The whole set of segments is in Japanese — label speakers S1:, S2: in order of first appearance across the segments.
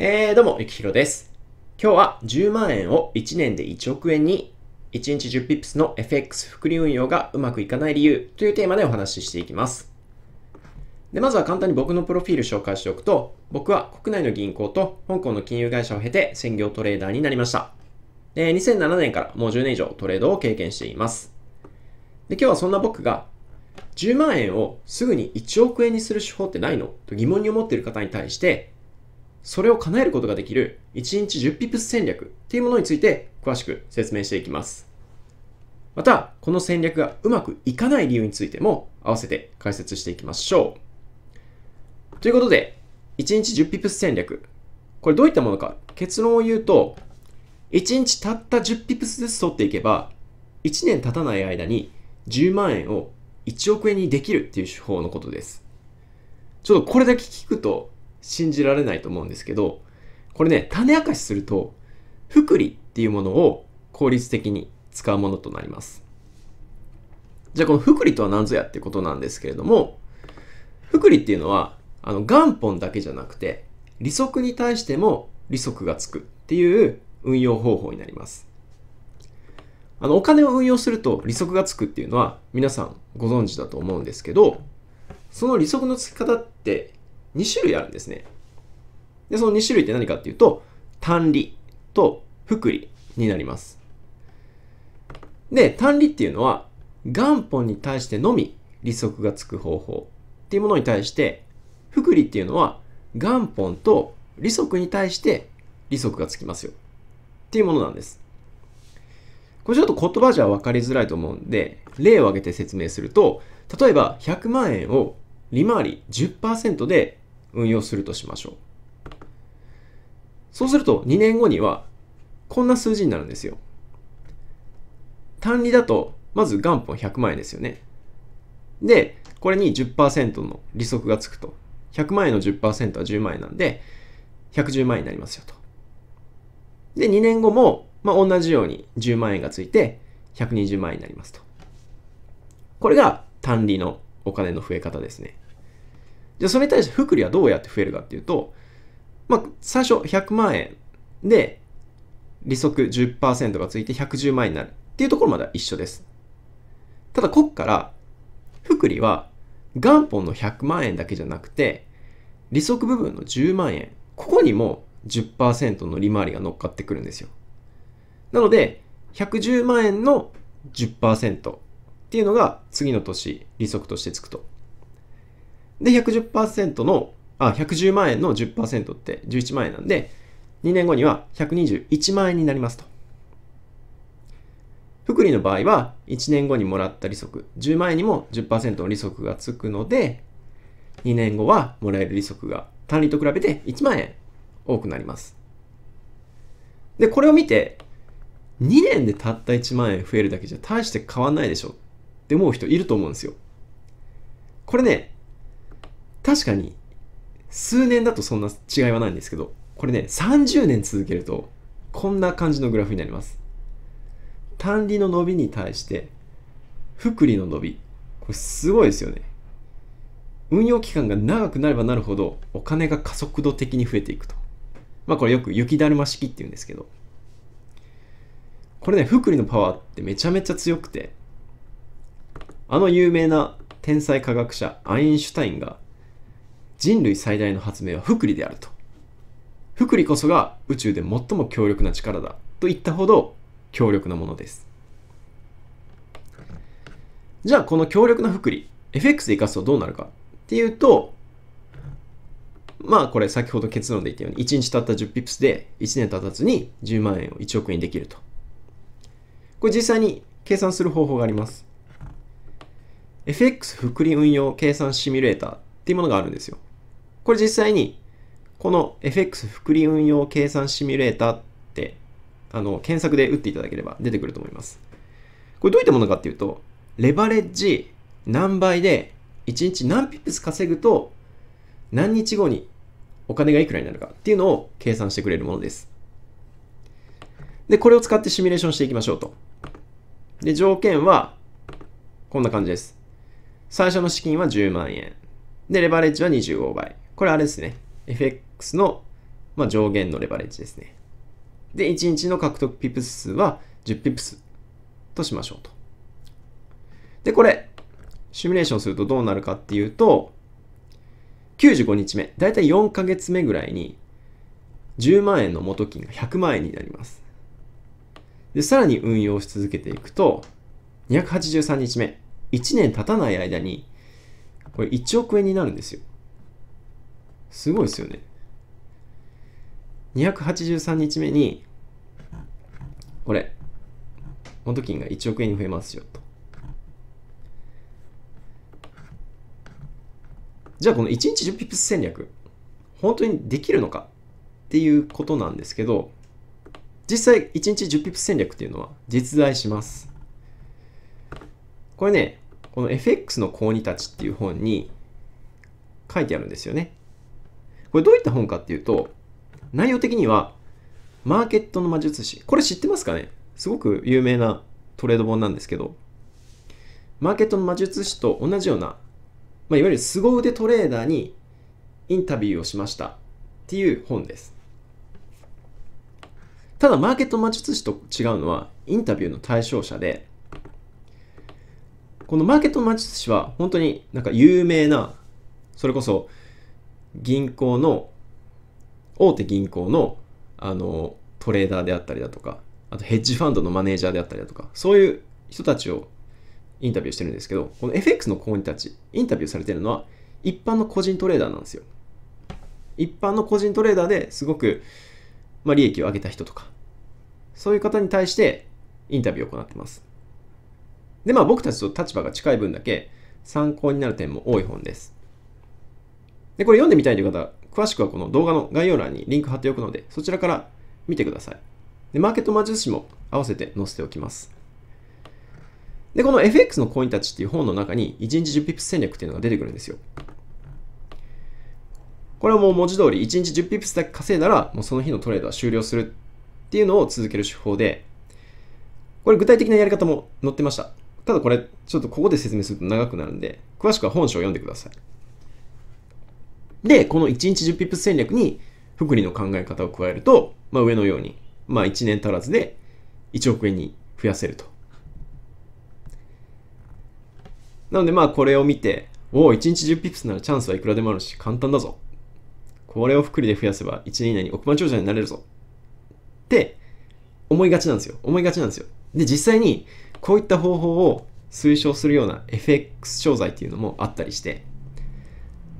S1: えー、どうも、ゆきひろです。今日は10万円を1年で1億円に、1日10ピップスの FX 複利運用がうまくいかない理由というテーマでお話ししていきます。で、まずは簡単に僕のプロフィール紹介しておくと、僕は国内の銀行と香港の金融会社を経て専業トレーダーになりました。で、2007年からもう10年以上トレードを経験しています。で、今日はそんな僕が10万円をすぐに1億円にする手法ってないのと疑問に思っている方に対してそれを叶えることができる1日10ピプス戦略っていうものについて詳しく説明していきます。また、この戦略がうまくいかない理由についても合わせて解説していきましょう。ということで、1日10ピプス戦略。これどういったものか結論を言うと、1日たった10ピプスずつ取っていけば、1年経たない間に10万円を1億円にできるっていう手法のことです。ちょっとこれだけ聞くと信じられないと思うんですけど、これね、種明かしすると、福利っていうものを効率的に使うものとなります。じゃあこの福利とは何ぞやってことなんですけれども、福利っていうのは、あの、元本だけじゃなくて、利息に対しても利息がつくっていう運用方法になります。あの、お金を運用すると利息がつくっていうのは皆さんご存知だと思うんですけど、その利息のつき方って2種類あるんですね。で、その2種類って何かっていうと、単利と複利になります。で、単利っていうのは、元本に対してのみ利息がつく方法っていうものに対して、複利っていうのは、元本と利息に対して利息がつきますよ。っていうものなんです。これちょっと言葉じゃ分かりづらいと思うんで、例を挙げて説明すると、例えば100万円を利回り10%で運用するとしましょう。そうすると2年後にはこんな数字になるんですよ。単利だとまず元本100万円ですよね。で、これに10%の利息がつくと。100万円の10%は10万円なんで、110万円になりますよと。で、2年後も、まあ、同じように10万円がついて、120万円になりますと。これが単利のお金の増え方ですね。じゃそれに対して福利はどうやって増えるかっていうと、まあ、最初100万円で利息10%がついて110万円になるっていうところまでは一緒です。ただ、こっから、福利は元本の100万円だけじゃなくて、利息部分の10万円、ここにも10%の利回りが乗っかってくるんですよ。なので、110万円の10%っていうのが次の年利息としてつくと。で、110%の、あ、110万円の10%って11万円なんで、2年後には121万円になりますと。福利の場合は、1年後にもらった利息、10万円にも10%の利息がつくので、2年後はもらえる利息が単利と比べて1万円多くなります。で、これを見て、2年でたった1万円増えるだけじゃ大して変わんないでしょって思う人いると思うんですよ。これね、確かに、数年だとそんな違いはないんですけど、これね、30年続けると、こんな感じのグラフになります。単利の伸びに対して、複利の伸び。これすごいですよね。運用期間が長くなればなるほど、お金が加速度的に増えていくと。まあこれよく雪だるま式って言うんですけど。これね、福利のパワーってめちゃめちゃ強くて、あの有名な天才科学者アインシュタインが人類最大の発明は福利であると。福利こそが宇宙で最も強力な力だと言ったほど強力なものです。じゃあこの強力な福利、FX で生かすとどうなるかっていうと、まあこれ先ほど結論で言ったように1日たった10ピプスで1年経たずに10万円を1億円できると。これ実際に計算する方法があります。FX 福利運用計算シミュレーターっていうものがあるんですよ。これ実際に、この FX 複利運用計算シミュレーターって、あの、検索で打っていただければ出てくると思います。これどういったものかっていうと、レバレッジ何倍で1日何ピップス稼ぐと何日後にお金がいくらになるかっていうのを計算してくれるものです。で、これを使ってシミュレーションしていきましょうと。で、条件はこんな感じです。最初の資金は10万円。で、レバレッジは25倍。これあれですね。FX の、まあ、上限のレバレッジですね。で、1日の獲得ピプス数は10ピプスとしましょうと。で、これ、シミュレーションするとどうなるかっていうと、95日目、だいたい4ヶ月目ぐらいに、10万円の元金が100万円になります。で、さらに運用し続けていくと、283日目、1年経たない間に、これ1億円になるんですよ。すごいですよね。283日目に、これ、元金が1億円に増えますよと。じゃあこの1日10ピップス戦略、本当にできるのかっていうことなんですけど、実際1日10ピップス戦略っていうのは実在します。これね、この FX の高鬼たちっていう本に書いてあるんですよね。これどういった本かっていうと、内容的には、マーケットの魔術師。これ知ってますかねすごく有名なトレード本なんですけど、マーケットの魔術師と同じような、まあ、いわゆる凄腕トレーダーにインタビューをしましたっていう本です。ただ、マーケット魔術師と違うのは、インタビューの対象者で、このマーケット魔術師は本当になんか有名な、それこそ銀行の、大手銀行の、あの、トレーダーであったりだとか、あとヘッジファンドのマネージャーであったりだとか、そういう人たちをインタビューしてるんですけど、この FX の子にたち、インタビューされてるのは一般の個人トレーダーなんですよ。一般の個人トレーダーですごく、まあ、利益を上げた人とか、そういう方に対してインタビューを行ってます。で、まあ僕たちと立場が近い分だけ参考になる点も多い本です。で、これ読んでみたいという方、詳しくはこの動画の概要欄にリンク貼っておくので、そちらから見てください。で、マーケット魔術師も合わせて載せておきます。で、この FX のコインたちっていう本の中に、1日10ピプス戦略っていうのが出てくるんですよ。これはもう文字通り、1日10ピプスだけ稼いだら、もうその日のトレードは終了するっていうのを続ける手法で、これ具体的なやり方も載ってました。ただこれ、ちょっとここで説明すると長くなるんで、詳しくは本書を読んでください。で、この1日10ピップス戦略に、福利の考え方を加えると、まあ、上のように、まあ、1年足らずで1億円に増やせると。なので、まあ、これを見て、おお、1日10ピップスならチャンスはいくらでもあるし、簡単だぞ。これを福利で増やせば、1年以内に億万長者になれるぞ。って思いがちなんですよ。思いがちなんですよ。で、実際に、こういった方法を推奨するような FX 商材っていうのもあったりして、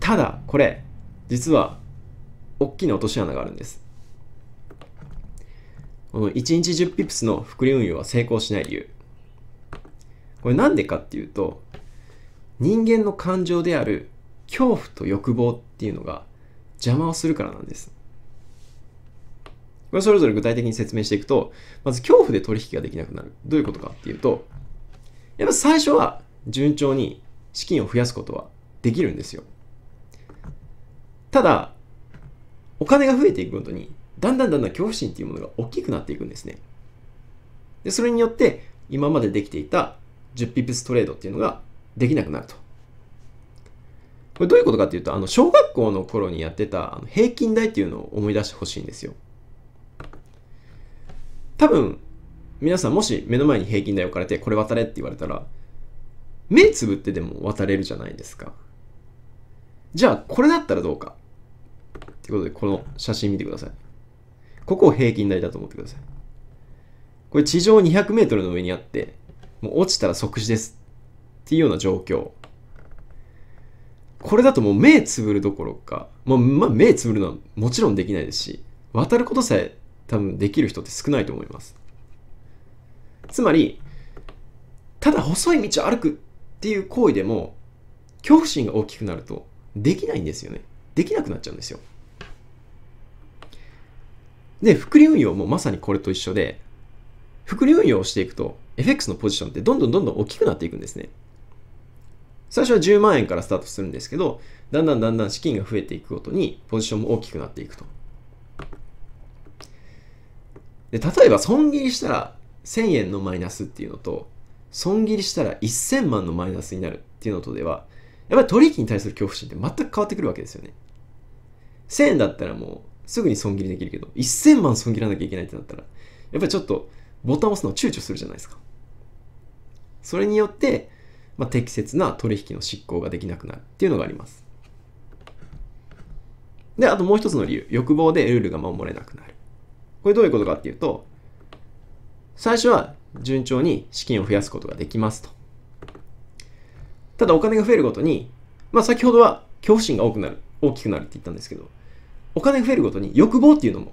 S1: ただ、これ、実は大きな落とし穴があるんです。この1日10ピプスの複利運用は成功しない理由。これなんでかっていうと、人間の感情である恐怖と欲望っていうのが邪魔をするからなんです。これそれぞれ具体的に説明していくと、まず恐怖で取引ができなくなる。どういうことかっていうと、やっぱ最初は順調に資金を増やすことはできるんですよ。ただ、お金が増えていくごとに、だんだんだんだん恐怖心っていうものが大きくなっていくんですね。で、それによって、今までできていた10ピプストレードっていうのができなくなると。これどういうことかっていうと、あの、小学校の頃にやってたあの平均台っていうのを思い出してほしいんですよ。多分、皆さんもし目の前に平均台置かれて、これ渡れって言われたら、目つぶってでも渡れるじゃないですか。じゃあ、これだったらどうか。ということで、この写真見てください。ここを平均台だと思ってください。これ地上200メートルの上にあって、もう落ちたら即死です。っていうような状況。これだともう目つぶるどころか、もうまあ、目つぶるのはもちろんできないですし、渡ることさえ多分できる人って少ないと思います。つまり、ただ細い道を歩くっていう行為でも、恐怖心が大きくなると、できないんですよね。できなくなっちゃうんですよ。で、複利運用もまさにこれと一緒で、複利運用をしていくと、FX のポジションってどんどんどんどん大きくなっていくんですね。最初は10万円からスタートするんですけど、だんだんだんだん資金が増えていくごとに、ポジションも大きくなっていくと。で、例えば損切りしたら1000円のマイナスっていうのと、損切りしたら1000万のマイナスになるっていうのとでは、やっぱり取引に対する恐怖心って全く変わってくるわけですよね。1000円だったらもうすぐに損切りできるけど、1000万損切らなきゃいけないってなったら、やっぱりちょっとボタンを押すのを躊躇するじゃないですか。それによって、まあ、適切な取引の執行ができなくなるっていうのがあります。で、あともう一つの理由。欲望でルールが守れなくなる。これどういうことかっていうと、最初は順調に資金を増やすことができますと。ただお金が増えるごとに、まあ先ほどは恐怖心が多くなる、大きくなるって言ったんですけど、お金増えるごとに欲望っていうのも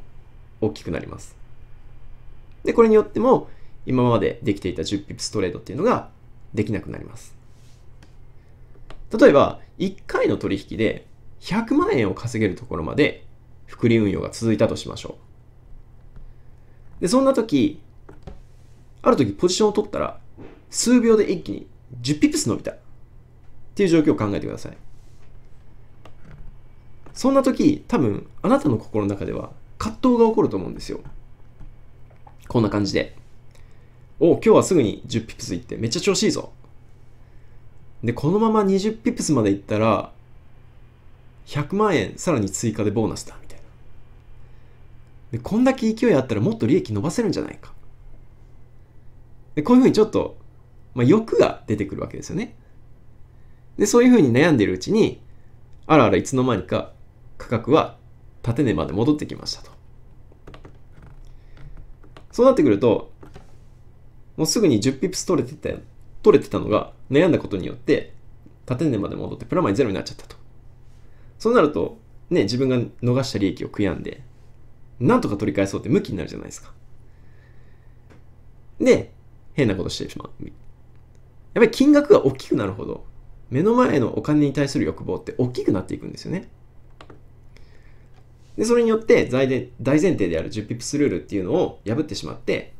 S1: 大きくなります。で、これによっても、今までできていた10ピプストレードっていうのができなくなります。例えば、1回の取引で100万円を稼げるところまで複利運用が続いたとしましょう。で、そんな時、ある時ポジションを取ったら、数秒で一気に10ピプス伸びたっていう状況を考えてください。そんな時多分あなたの心の中では葛藤が起こると思うんですよこんな感じでお今日はすぐに10ピプスいってめっちゃ調子いいぞでこのまま20ピプスまでいったら100万円さらに追加でボーナスだみたいなでこんだけ勢いあったらもっと利益伸ばせるんじゃないかでこういうふうにちょっと、まあ、欲が出てくるわけですよねでそういうふうに悩んでいるうちにあらあらいつの間にか価格は縦値まで戻ってきましたと。そうなってくると、もうすぐに10ピプス取れてた、取れてたのが悩んだことによって、縦値まで戻ってプラマイゼロになっちゃったと。そうなると、ね、自分が逃した利益を悔やんで、なんとか取り返そうって向きになるじゃないですか。で、変なことしてしまう。やっぱり金額が大きくなるほど、目の前のお金に対する欲望って大きくなっていくんですよね。で、それによって大前提である10ピプスルールっていうのを破ってしまって、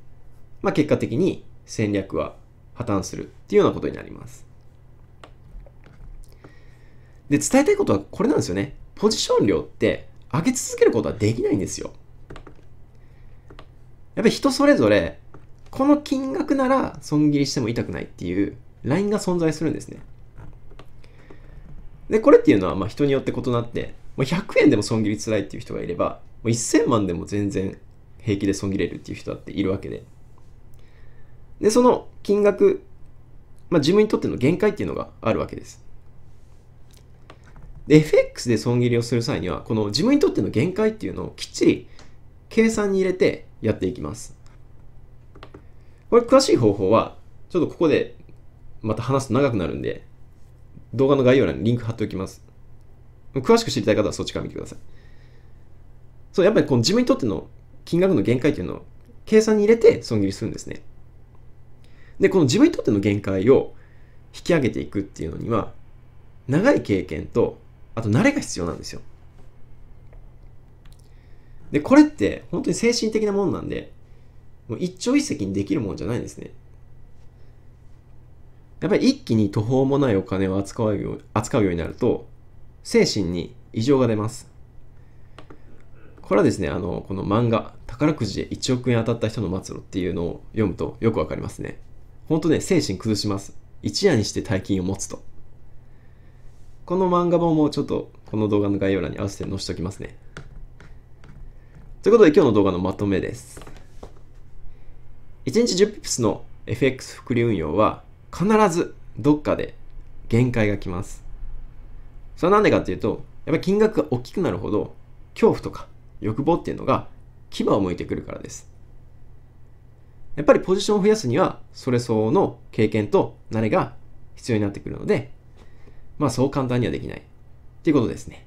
S1: まあ、結果的に戦略は破綻するっていうようなことになります。で、伝えたいことはこれなんですよね。ポジション量って上げ続けることはできないんですよ。やっぱり人それぞれ、この金額なら損切りしても痛くないっていうラインが存在するんですね。で、これっていうのはまあ人によって異なってまあ、100円でも損切りつらいっていう人がいれば、まあ、1000万でも全然平気で損切れるっていう人だっているわけで。で、その金額、まあ、自分にとっての限界っていうのがあるわけです。で、FX で損切りをする際には、この自分にとっての限界っていうのをきっちり計算に入れてやっていきます。これ詳しい方法は、ちょっとここでまた話すと長くなるんで、動画の概要欄にリンク貼っておきます。詳しく知りたい方はそっちから見てください。そう、やっぱりこの自分にとっての金額の限界というのを計算に入れて損切りするんですね。で、この自分にとっての限界を引き上げていくっていうのには、長い経験と、あと慣れが必要なんですよ。で、これって本当に精神的なものなんで、もう一朝一夕にできるもんじゃないんですね。やっぱり一気に途方もないお金を扱うよう扱うようになると、精神に異常が出ます。これはですね、あの、この漫画、宝くじで1億円当たった人の末路っていうのを読むとよくわかりますね。ほんとね、精神崩します。一夜にして大金を持つと。この漫画本もちょっとこの動画の概要欄に合わせて載せておきますね。ということで今日の動画のまとめです。1日10ピプスの FX 複利運用は必ずどっかで限界が来ます。それはなんでかっていうと、やっぱり金額が大きくなるほど、恐怖とか欲望っていうのが牙を向いてくるからです。やっぱりポジションを増やすには、それ相応の経験と慣れが必要になってくるので、まあそう簡単にはできない。っていうことですね。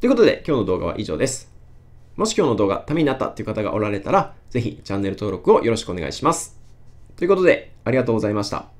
S1: ということで、今日の動画は以上です。もし今日の動画、ためになったという方がおられたら、ぜひチャンネル登録をよろしくお願いします。ということで、ありがとうございました。